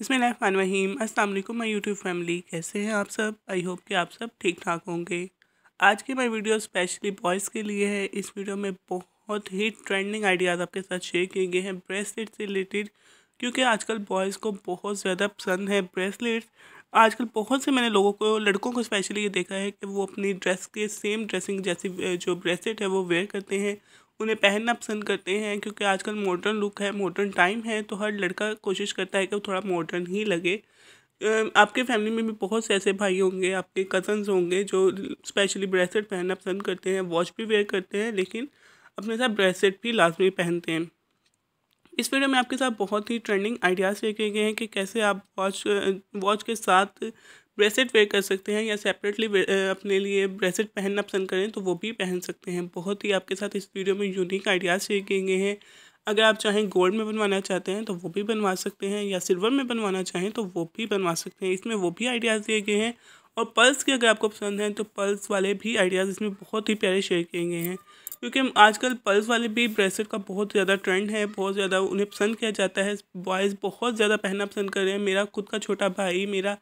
इसमें रहमान वहीम अस्सलाम वालेकुम माय यूट्यूब फैमिली कैसे हैं आप सब आई होप कि आप सब ठीक ठाक होंगे आज की मैं वीडियो स्पेशली बॉयज़ के लिए है इस वीडियो में बहुत ही ट्रेंडिंग आइडियाज़ आपके साथ शेयर किए गए हैं ब्रेसलेट से रिलेटेड क्योंकि आजकल बॉयज़ को बहुत ज़्यादा पसंद है ब्रेसलेट्स आजकल बहुत से मैंने लोगों को लड़कों को स्पेशली ये देखा है कि वो अपनी ड्रेस के सेम ड्रेसिंग जैसी जो ब्रेसलेट है वो वेयर करते हैं उन्हें पहनना पसंद करते हैं क्योंकि आजकल मॉडर्न लुक है मॉडर्न टाइम है तो हर लड़का कोशिश करता है कि वो थोड़ा मॉडर्न ही लगे आपके फैमिली में भी बहुत से ऐसे भाई होंगे आपके कज़न्स होंगे जो स्पेशली ब्रेसलेट पहनना पसंद करते हैं वॉच भी वेयर करते हैं लेकिन अपने साथ ब्रेसलेट भी लाजमी पहनते हैं इस वीडियो में आपके साथ बहुत ही ट्रेंडिंग आइडियाज़ लेके गए हैं कि कैसे आप वॉच वॉच के साथ ब्रेसलेट वेयर कर सकते हैं या सेपरेटली अपने लिए ब्रेसलेट पहनना पसंद करें तो वो भी पहन सकते हैं बहुत ही आपके साथ इस वीडियो में यूनिक आइडियाज़ किए गए हैं अगर आप चाहें गोल्ड में बनवाना चाहते हैं तो वो भी बनवा सकते हैं या सिल्वर में बनवाना चाहें तो वो भी बनवा सकते हैं इसमें वो भी आइडियाज़ दिए गए हैं और पल्स के अगर आपको पसंद हैं तो पल्स वाले भी आइडियाज़ इसमें बहुत ही प्यारे शेयर किए गए हैं क्योंकि आजकल पल्स वाले भी ब्रेसलेट का बहुत ज़्यादा ट्रेंड है बहुत ज़्यादा उन्हें पसंद किया जाता है बॉयज़ बहुत ज़्यादा पहनना पसंद कर रहे हैं मेरा खुद का छोटा भाई मेरा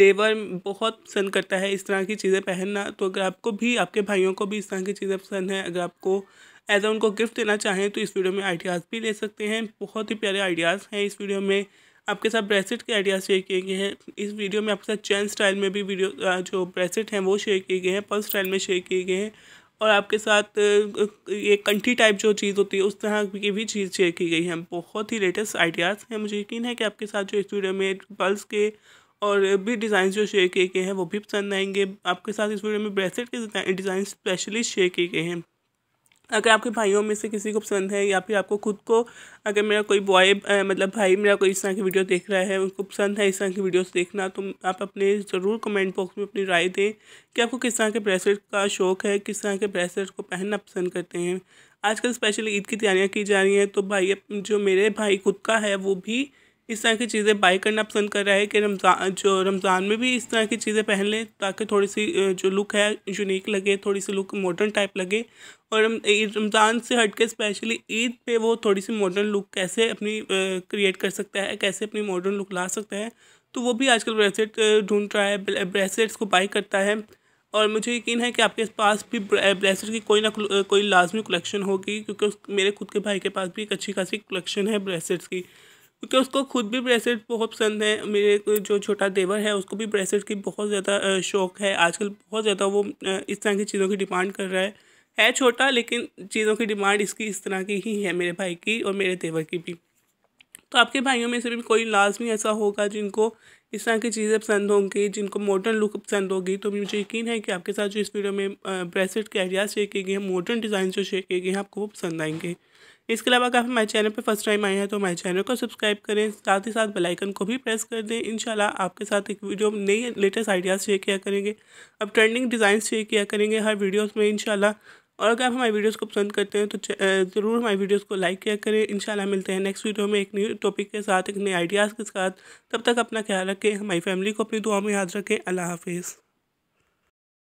देवर बहुत पसंद करता है इस तरह की चीज़ें पहनना तो अगर आपको भी आपके भाइयों को भी इस तरह की चीज़ें पसंद हैं अगर आपको एज उनको गिफ्ट देना चाहें तो इस वीडियो में आइडियाज़ भी ले सकते हैं बहुत ही प्यारे आइडियाज़ हैं इस वीडियो में आपके साथ ब्रेसलेट के आइडियाज़ शेयर किए गए हैं इस वीडियो में आपके साथ चैन स्टाइल में भी वीडियो जो ब्रेसलेट हैं वो शेयर किए गए हैं पल स्टाइल में शेयर किए गए हैं और आपके साथ ये कंठी टाइप जो चीज़ होती है उस तरह की भी चीज़ शेयर की गई है बहुत ही लेटेस्ट आइडियाज़ हैं मुझे यकीन है कि आपके साथ जो इस वीडियो में पल्स के और भी डिज़ाइन जो शेयर किए गए हैं वो भी पसंद आएंगे आपके साथ इस वीडियो में ब्रेसलेट के डिज़ाइन स्पेशली शेयर किए गए हैं अगर आपके भाइयों में से किसी को पसंद है या फिर आपको खुद को अगर मेरा कोई बॉय मतलब भाई मेरा कोई इस तरह की वीडियो देख रहा है उनको पसंद है इस तरह की वीडियोस देखना तो आप अपने ज़रूर कमेंट बॉक्स में अपनी राय दें कि आपको किस तरह के ब्रेसलेट का शौक़ है किस तरह के ब्रेसलेट को पहनना पसंद करते हैं आजकल स्पेशल ईद की तैयारियाँ की जा रही हैं तो भाई जो मेरे भाई खुद का है वो भी इस तरह की चीज़ें बाई करना पसंद कर रहा है कि रमज़ान जो रमज़ान में भी इस तरह की चीज़ें पहन लें ताकि थोड़ी सी जो लुक है यूनिक लगे थोड़ी सी लुक मॉडर्न टाइप लगे और रमज़ान से हट के स्पेशली ईद पे वो थोड़ी सी मॉडर्न लुक कैसे अपनी क्रिएट कर सकता है कैसे अपनी मॉडर्न लुक ला सकता है तो वो भी आजकल ब्रेसलेट ढूंढ रहा है ब्रेसलेट्स को बाई करता है और मुझे यकीन है कि आपके पास भी ब्रेसलेट की कोई ना कोई लाजमी कलेक्शन होगी क्योंकि मेरे खुद के भाई के पास भी एक अच्छी खासी कलेक्शन है ब्रेसलेट्स की क्योंकि उसको खुद भी ब्रेसलेट बहुत पसंद है मेरे जो छोटा देवर है उसको भी ब्रेसलेट की बहुत ज़्यादा शौक़ है आजकल बहुत ज़्यादा वो इस तरह की चीज़ों की डिमांड कर रहा है है छोटा लेकिन चीज़ों की डिमांड इसकी इस तरह की ही है मेरे भाई की और मेरे देवर की भी तो आपके भाइयों में से भी कोई लाजमी ऐसा होगा जिनको इस तरह की चीज़ें पसंद होंगी जिनको मॉडर्न लुक पसंद होगी तो मुझे यकीन है कि आपके साथ जो इस वीडियो में ब्रेसलेट के आइडियाज़ शेयर किए गए हैं मॉडर्न डिज़ाइन जो शेयर किए गए हैं आपको वो पसंद आएंगे इसके अलावा अगर आप हमारे चैनल पर फर्स्ट टाइम आए हैं तो हमारे चैनल को सब्सक्राइब करें साथ ही साथ बेलाइकन को भी प्रेस कर दें इनशाला आपके साथ एक वीडियो नई लेटेस्ट आइडियाज़ शेयर किया करेंगे अब ट्रेंडिंग डिज़ाइन शेयर किया करेंगे हर वीडियोज़ में इनशाला और अगर आप हमारी वीडियोस को पसंद करते हैं तो ज़रूर हमारी वीडियोस को लाइक किया करें इंशाल्लाह मिलते हैं नेक्स्ट वीडियो में एक न्यू टॉपिक के साथ एक नए आइडियाज़ के साथ तब तक अपना ख्याल रखें हमारी फैमिली को अपनी दुआ में याद रखें अल्लाह हाफिज़